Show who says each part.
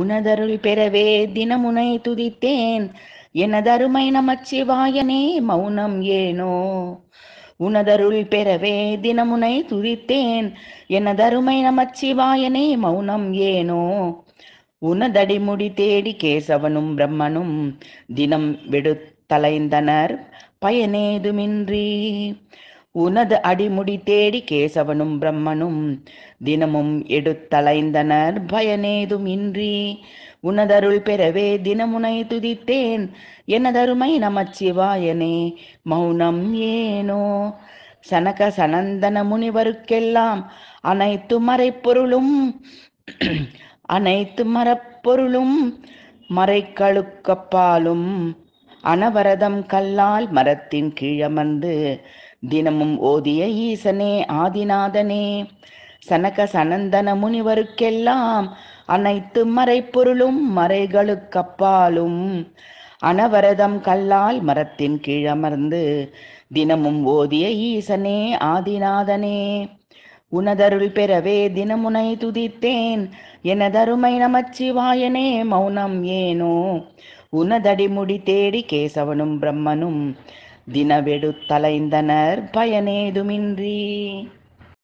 Speaker 1: உனதருள் பெறவே தினமுனை துதித்தேன் எனதருமை நமச்சிவாயனே மௌனம் ஏனோ உனதருள் பெறவே தினமுனை துதித்தேன் எனதருமை நமச்சிவாயனே மௌனம் ஏனோ உனதடி முடி தேடி கேசவனும் பிரம்மனும் தினம் விடுத்தலைந்தனர் பயனேதுமின்றி உனது அடிமுடி தேடி கேசவனும் பிரம்மனும் தினமும் எடுத்தலைந்தனர் பயனேதும் இன்றி உனதருள் பெறவே தினமுனை துதித்தேன் எனதருமை நமச்சிவாயனே மௌனம் ஏனோ சனக சனந்தன முனிவருக்கெல்லாம் அனைத்து மறைப்பொருளும் அனைத்து மரப்பொருளும் மறைக்கழுக்கப்பாலும் அனவரதம் கல்லால் மரத்தின் கீழமர்ந்து தினமும் ஓதிய ஈசனே ஆதிநாதனே சனக சனந்தன முனிவருக்கெல்லாம் அனைத்து மறைப்பொருளும் மறைகளுக்கப்பாலும் அனவரதம் கல்லால் மரத்தின் கீழமர்ந்து தினமும் ஓதிய ஈசனே ஆதிநாதனே உனதருள் பெறவே தினமுனை துதித்தேன் எனதருமை நமச்சிவாயனே மௌனம் ஏனோ உனதடி முடி தேடி கேசவனும் பிரம்மனும் தினவெடுத்தலைந்தனர் பயனேதுமின்றி